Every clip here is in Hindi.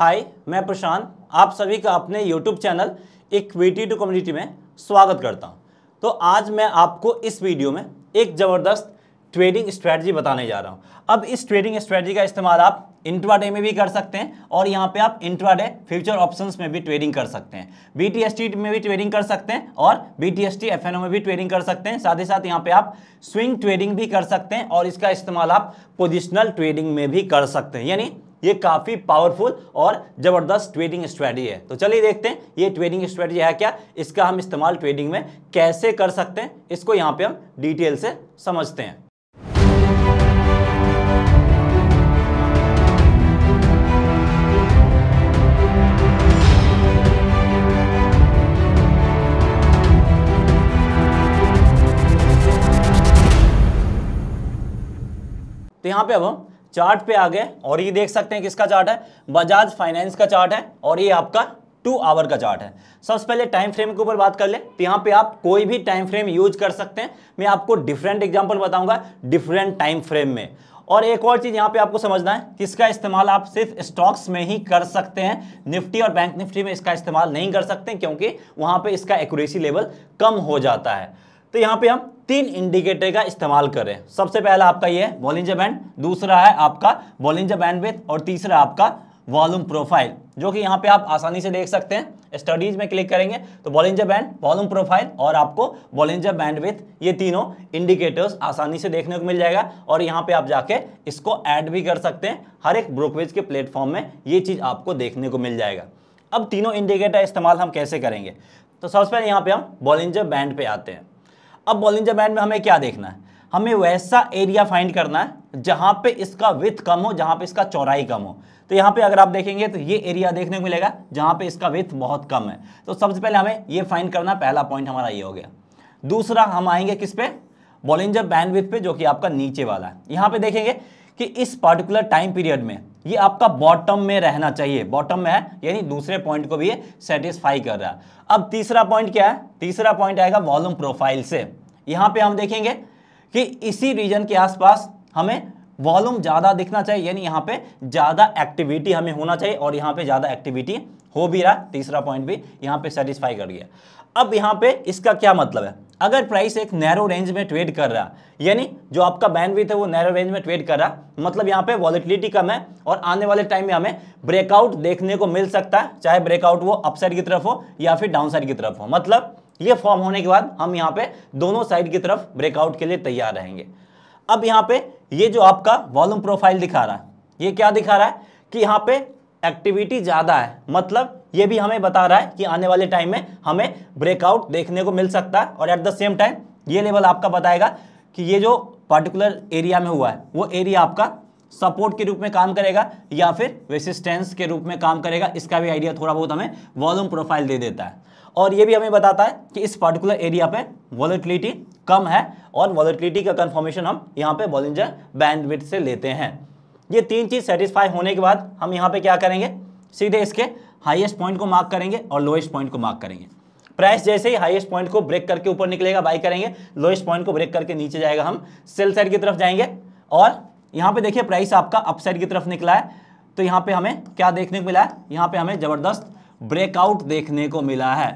हाय मैं प्रशांत आप सभी का अपने YouTube channel equity to community में स्वागत करता हूं तो आज मैं आपको इस वीडियो में एक ज़बरदस्त ट्रेडिंग स्ट्रेटजी बताने जा रहा हूं अब इस ट्रेडिंग स्ट्रेटजी का इस्तेमाल आप इंट्राडे में भी कर सकते हैं और यहाँ पे आप इंट्राडे फ्यूचर ऑप्शंस में भी ट्रेडिंग कर सकते हैं बीटीएसटी में भी ट्रेडिंग कर सकते हैं और बीटीएसटी एफएनओ में भी ट्रेडिंग कर सकते हैं साथ ही साथ यहाँ पे आप स्विंग ट्रेडिंग भी कर सकते हैं और इसका इस्तेमाल आप पोजिशनल ट्रेडिंग में भी कर सकते हैं यानी ये काफ़ी पावरफुल और ज़बरदस्त ट्रेडिंग स्ट्रेटी है तो चलिए देखते हैं ये ट्रेडिंग स्ट्रेटी है क्या इसका हम इस्तेमाल ट्रेडिंग में कैसे कर सकते हैं इसको यहाँ पर हम डिटेल से समझते हैं तो यहाँ पे अब हम चार्ट पे आ गए और ये देख सकते हैं किसका चार्ट है बजाज फाइनेंस का चार्ट है और ये आपका टू आवर का चार्ट है सबसे पहले टाइम फ्रेम के ऊपर बात कर ले तो यहाँ पे आप कोई भी टाइम फ्रेम यूज कर सकते हैं मैं आपको डिफरेंट एग्जाम्पल बताऊंगा डिफरेंट टाइम फ्रेम में और एक और चीज़ यहाँ पे आपको समझना है कि इसका इस्तेमाल आप सिर्फ स्टॉक्स में ही कर सकते हैं निफ्टी और बैंक निफ्टी में इसका इस्तेमाल नहीं कर सकते क्योंकि वहाँ पे इसका एक्यूरेसी लेवल कम हो जाता है तो यहाँ पे हम तीन इंडिकेटर का इस्तेमाल करें सबसे पहला आपका ये है बॉलिंजर बैंड दूसरा है आपका बॉलिंजर बैंडविथ और तीसरा आपका वॉल्यूम प्रोफाइल जो कि यहाँ पे आप आसानी से देख सकते हैं स्टडीज में क्लिक करेंगे तो बॉलिंजर बैंड वॉल्यूम प्रोफाइल और आपको बॉलिंजर बैंडविथ ये तीनों इंडिकेटर्स आसानी से देखने को मिल जाएगा और यहाँ पे आप जाके इसको ऐड भी कर सकते हैं हर एक ब्रोकरेज के प्लेटफॉर्म में ये चीज़ आपको देखने को मिल जाएगा अब तीनों इंडिकेटर इस्तेमाल हम कैसे करेंगे तो सबसे पहले यहाँ पर हम बॉलिंजर बैंड पे आते हैं अब बॉलिंजर बैंड में हमें क्या देखना है हमें वैसा एरिया फाइंड करना है जहां पे इसका विथ कम हो जहां पे इसका चौराई कम हो तो यहां पे अगर आप देखेंगे तो ये एरिया देखने को मिलेगा जहां पे इसका विथ बहुत कम है तो सबसे पहले हमें ये फाइंड करना पहला पॉइंट हमारा ये हो गया दूसरा हम आएंगे किस पे बॉलिंजर बैंड विथ पे जो कि आपका नीचे वाला है यहां पर देखेंगे कि इस पर्टिकुलर टाइम पीरियड में ये आपका बॉटम में रहना चाहिए बॉटम में है यानी दूसरे पॉइंट को भी ये सेटिस्फाई कर रहा है अब तीसरा पॉइंट क्या है तीसरा पॉइंट आएगा वॉल्यूम प्रोफाइल से यहां पे हम देखेंगे कि इसी रीजन के आसपास हमें वॉल्यूम ज़्यादा दिखना चाहिए यानी यहां पे ज़्यादा एक्टिविटी हमें होना चाहिए और यहां पे ज़्यादा एक्टिविटी हो भी रहा तीसरा पॉइंट भी यहां पे सेटिस्फाई कर गया अब यहां पे इसका क्या मतलब है अगर प्राइस एक नैरो रेंज में ट्रेड कर रहा यानी जो आपका बैंडविथ है वो नैरो रेंज में ट्रेड कर रहा मतलब यहाँ पे वॉलिटिलिटी कम है और आने वाले टाइम में हमें ब्रेकआउट देखने को मिल सकता है चाहे ब्रेकआउट वो अपसाइड की तरफ हो या फिर डाउनसाइड की तरफ हो मतलब ये फॉर्म होने के बाद हम यहाँ पे दोनों साइड की तरफ ब्रेकआउट के लिए तैयार रहेंगे अब यहाँ पे ये जो आपका वॉल्यूम प्रोफाइल दिखा रहा है ये क्या दिखा रहा है कि यहाँ पे एक्टिविटी ज़्यादा है मतलब ये भी हमें बता रहा है कि आने वाले टाइम में हमें ब्रेकआउट देखने को मिल सकता है और एट द सेम टाइम ये लेवल आपका बताएगा कि ये जो पर्टिकुलर एरिया में हुआ है वो एरिया आपका सपोर्ट के रूप में काम करेगा या फिर रेसिस्टेंस के रूप में काम करेगा इसका भी आइडिया थोड़ा बहुत हमें वॉल्यूम प्रोफाइल दे देता है और ये भी हमें बताता है कि इस पर्टिकुलर एरिया पे वॉलिटिलिटी कम है और वॉलिटिलिटी का कन्फर्मेशन हम यहाँ पे बॉलिंजर बैंडविथ से लेते हैं ये तीन चीज़ सेटिस्फाई होने के बाद हम यहाँ पे क्या करेंगे सीधे इसके हाइएस्ट पॉइंट को मार्क करेंगे और लोएस्ट पॉइंट को मार्क करेंगे प्राइस जैसे ही हाइएस्ट पॉइंट को ब्रेक करके ऊपर निकलेगा बाई करेंगे लोएस्ट पॉइंट को ब्रेक करके नीचे जाएगा हम सेल साइड की तरफ जाएंगे और यहाँ पे देखिए प्राइस आपका अपसाइड की तरफ निकला है तो यहाँ पे हमें क्या देखने को मिला है यहाँ पे हमें ज़बरदस्त ब्रेकआउट देखने को मिला है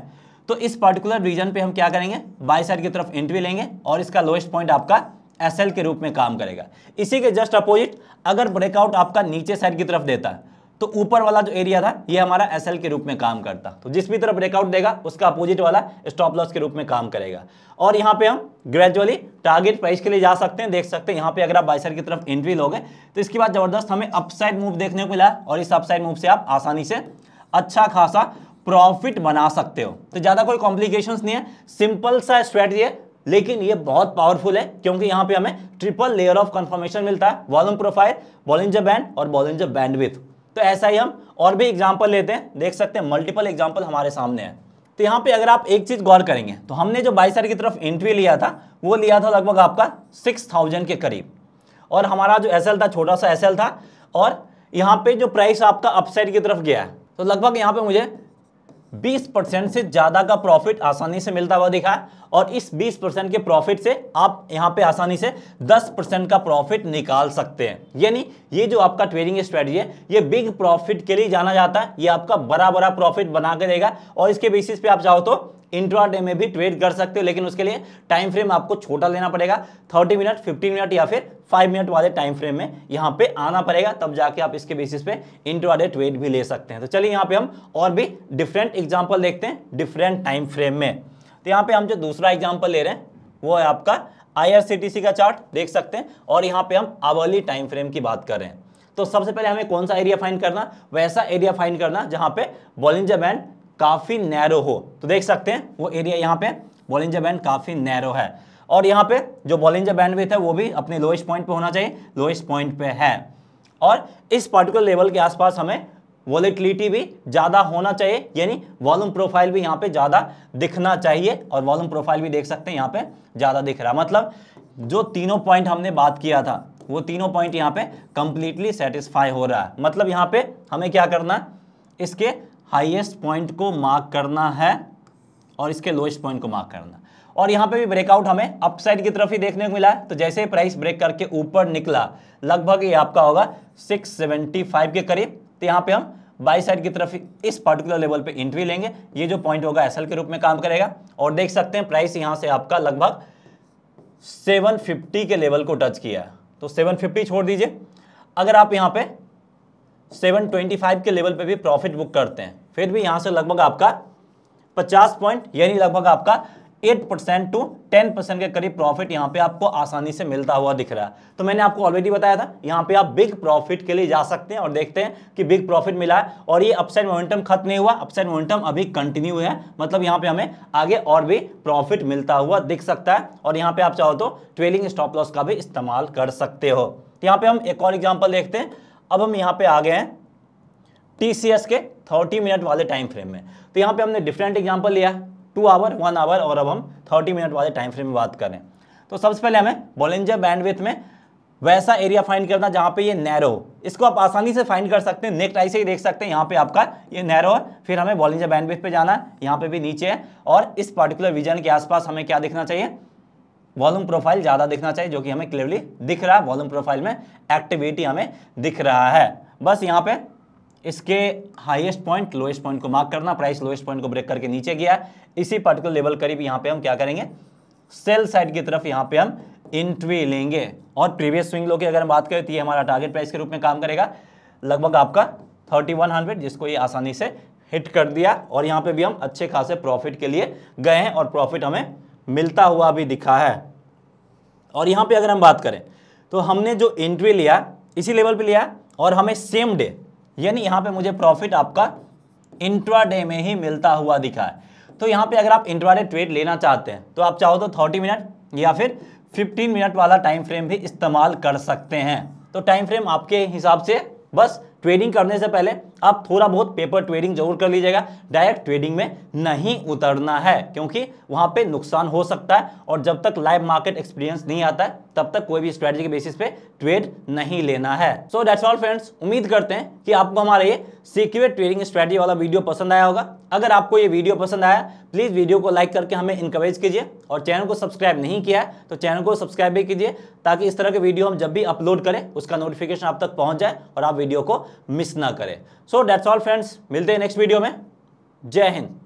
तो इस पर्टिकुलर रीजन पे हम क्या करेंगे बाई साइड की तरफ एंट्री लेंगे और इसका लोएस्ट पॉइंट आपका एस के रूप में काम करेगा इसी के जस्ट अपोजिट अगर ब्रेकआउट आपका नीचे साइड की तरफ देता है तो ऊपर वाला जो एरिया था ये हमारा एस के रूप में काम करता तो जिस भी तरफ ब्रेकआउट देगा उसका अपोजिट वाला स्टॉप लॉस के रूप में काम करेगा और यहाँ पे हम ग्रेजुअली टारगेट प्राइस के लिए जा सकते हैं देख सकते हैं यहाँ पे अगर आप बाइसर की तरफ एंट्री लोगे तो इसके बाद जबरदस्त हमें अपसाइड मूव देखने को मिला और इस अपसाइड मूव से आप आसानी से अच्छा खासा प्रॉफिट बना सकते हो तो ज़्यादा कोई कॉम्प्लिकेशंस नहीं है सिंपल सा स्ट्रेटजी है लेकिन ये बहुत पावरफुल है क्योंकि यहाँ पे हमें ट्रिपल लेयर ऑफ कंफर्मेशन मिलता है वॉल्यूम प्रोफाइल बॉलिंजर बैंड और बैंड बैंडविथ तो ऐसा ही हम और भी एग्जाम्पल लेते हैं देख सकते हैं मल्टीपल एग्जाम्पल हमारे सामने है तो यहाँ पे अगर आप एक चीज़ गौर करेंगे तो हमने जो बाईसर की तरफ एंट्री लिया था वो लिया था लगभग आपका सिक्स थाउजेंड के करीब और हमारा जो एस था छोटा सा एस था और यहाँ पे जो प्राइस आपका अपसाइड की तरफ गया है तो लगभग यहाँ पे मुझे 20 परसेंट से ज़्यादा का प्रॉफिट आसानी से मिलता हुआ दिखा और इस 20 परसेंट के प्रॉफिट से आप यहाँ पे आसानी से 10 परसेंट का प्रॉफिट निकाल सकते हैं यानी ये जो आपका ट्रेडिंग स्ट्रेटजी है ये बिग प्रॉफिट के लिए जाना जाता है ये आपका बड़ा बड़ा प्रॉफिट बना के देगा और इसके बेसिस पे आप चाहो तो इंट्राडे में भी ट्रेड कर सकते हो लेकिन उसके लिए टाइम फ्रेम आपको छोटा लेना पड़ेगा थर्टी मिनट फिफ्टीन मिनट या फिर फाइव मिनट वाले टाइम फ्रेम में यहाँ पे आना पड़ेगा तब जाके आप इसके बेसिस पे इंट्राडे ट्रेड भी ले सकते हैं तो चलिए यहाँ पे हम और भी डिफरेंट एग्जाम्पल देखते हैं डिफरेंट टाइम फ्रेम में तो यहाँ पे हम जो दूसरा एग्जाम्पल ले रहे हैं वो है आपका आई का चार्ट देख सकते हैं और यहाँ पे हम आवली टाइम फ्रेम की बात कर रहे हैं तो सबसे पहले हमें कौन सा एरिया फाइंड करना वैसा एरिया फाइंड करना जहां पे बॉलिंजर बैंड काफ़ी नैरो हो तो देख सकते हैं वो एरिया यहाँ पे बॉलिंजर बैंड काफ़ी नैरो है और यहाँ पे जो बॉलिंजर बैंड है वो भी अपने लोएस्ट पॉइंट पे होना चाहिए लोएस्ट पॉइंट पे है और इस पर्टिकुलर लेवल के आसपास हमें वॉलिटिलिटी भी ज़्यादा होना चाहिए यानी वॉल्यूम प्रोफाइल भी यहाँ पे ज़्यादा दिखना चाहिए और वॉल्यूम प्रोफाइल भी देख सकते हैं यहाँ पे ज़्यादा दिख रहा मतलब जो तीनों पॉइंट हमने बात किया था वो तीनों पॉइंट यहाँ पे कंप्लीटली सेटिस्फाई हो रहा है मतलब यहाँ पे हमें क्या करना है इसके हाईएस्ट पॉइंट को मार्क करना है और इसके लोएस्ट पॉइंट को मार्क करना और यहाँ पे भी ब्रेकआउट हमें अपसाइड की तरफ ही देखने को मिला है तो जैसे ही प्राइस ब्रेक करके ऊपर निकला लगभग ये आपका होगा 675 के करीब तो यहाँ पे हम बाई साइड की तरफ इस पर्टिकुलर लेवल पे एंट्री लेंगे ये जो पॉइंट होगा एसएल के रूप में काम करेगा और देख सकते हैं प्राइस यहाँ से आपका लगभग सेवन के लेवल को टच किया तो सेवन छोड़ दीजिए अगर आप यहाँ पर सेवन के लेवल पर भी प्रॉफिट बुक करते हैं फिर भी यहां से लगभग आपका पचास पॉइंट यानी लगभग आपका eight percent to ten percent के करीब प्रॉफिट यहाँ पे आपको आसानी से मिलता हुआ दिख रहा है तो मैंने आपको ऑलरेडी बताया था यहां पे आप बिग प्रॉफिट के लिए जा सकते हैं और देखते हैं कि बिग प्रॉफिट मिला है और ये अपसाइड मोमेंटम खत्म नहीं हुआ अपसाइड मोमेंटम अभी कंटिन्यू है मतलब यहां पर हमें आगे और भी प्रॉफिट मिलता हुआ दिख सकता है और यहाँ पे आप चाहो तो ट्रेलिंग स्टॉप लॉस का भी इस्तेमाल कर सकते हो तो यहाँ पे हम एक और एग्जाम्पल देखते हैं अब हम यहाँ पे आ गए हैं टीसीएस के 30 मिनट वाले टाइम फ्रेम में तो यहाँ पे हमने डिफरेंट एग्जांपल लिया है टू आवर वन आवर और अब हम 30 मिनट वाले टाइम फ्रेम में बात करें तो सबसे पहले हमें बोलेंजर बैंडविथ में वैसा एरिया फाइंड करना जहाँ पे ये नैरो इसको आप आसानी से फाइंड कर सकते हैं नेक्स्ट आई से ही देख सकते हैं यहाँ पे आपका ये नैरो है फिर हमें बॉलिंजर बैंडविथ पे जाना है यहाँ पे भी नीचे है और इस पर्टिकुलर विजन के आसपास हमें क्या दिखना चाहिए वॉल्यूम प्रोफाइल ज़्यादा दिखना चाहिए जो कि हमें क्लियरली दिख रहा है वॉल्यूम प्रोफाइल में एक्टिविटी हमें दिख रहा है बस यहाँ पे इसके हाईएस्ट पॉइंट लोएस्ट पॉइंट को मार्क करना प्राइस लोएस्ट पॉइंट को ब्रेक करके नीचे गया इसी पर्टिकुलर लेवल करीब यहाँ पे हम क्या करेंगे सेल साइड की तरफ यहाँ पे हम इंट्री लेंगे और प्रीवियस स्विंग लो की अगर हम बात करें तो ये हमारा टारगेट प्राइस के रूप में काम करेगा लगभग आपका थर्टी वन हंड्रेड जिसको ये आसानी से हिट कर दिया और यहाँ पे भी हम अच्छे खासे प्रॉफिट के लिए गए हैं और प्रॉफिट हमें मिलता हुआ भी दिखा है और यहाँ पे अगर हम बात करें तो हमने जो एंट्री लिया इसी लेवल पे लिया और हमें सेम डे यानी यहाँ पे मुझे प्रॉफिट आपका इंट्राडे में ही मिलता हुआ दिखा है तो यहाँ पे अगर आप इंट्राडे ट्रेड लेना चाहते हैं तो आप चाहो तो थर्टी मिनट या फिर फिफ्टीन मिनट वाला टाइम फ्रेम भी इस्तेमाल कर सकते हैं तो टाइम फ्रेम आपके हिसाब से बस ट्रेडिंग करने से पहले आप थोड़ा बहुत पेपर ट्रेडिंग जरूर कर लीजिएगा डायरेक्ट ट्रेडिंग में नहीं उतरना है क्योंकि वहां पे नुकसान हो सकता है और जब तक लाइव मार्केट एक्सपीरियंस नहीं आता है तब तक कोई भी स्ट्रेटजी के बेसिस पे ट्रेड नहीं लेना है सो डेट्स ऑल फ्रेंड्स उम्मीद करते हैं कि आपको हमारा ये सिक्योर ट्रेडिंग स्ट्रेटजी वाला वीडियो पसंद आया होगा अगर आपको ये वीडियो पसंद आया प्लीज़ वीडियो को लाइक करके हमें इंकरेज कीजिए और चैनल को सब्सक्राइब नहीं किया है तो चैनल को सब्सक्राइब भी कीजिए ताकि इस तरह के वीडियो हम जब भी अपलोड करें उसका नोटिफिकेशन आप तक पहुंच जाए और आप वीडियो को मिस ना करें सो डेट्स ऑल फ्रेंड्स मिलते हैं नेक्स्ट वीडियो में जय हिंद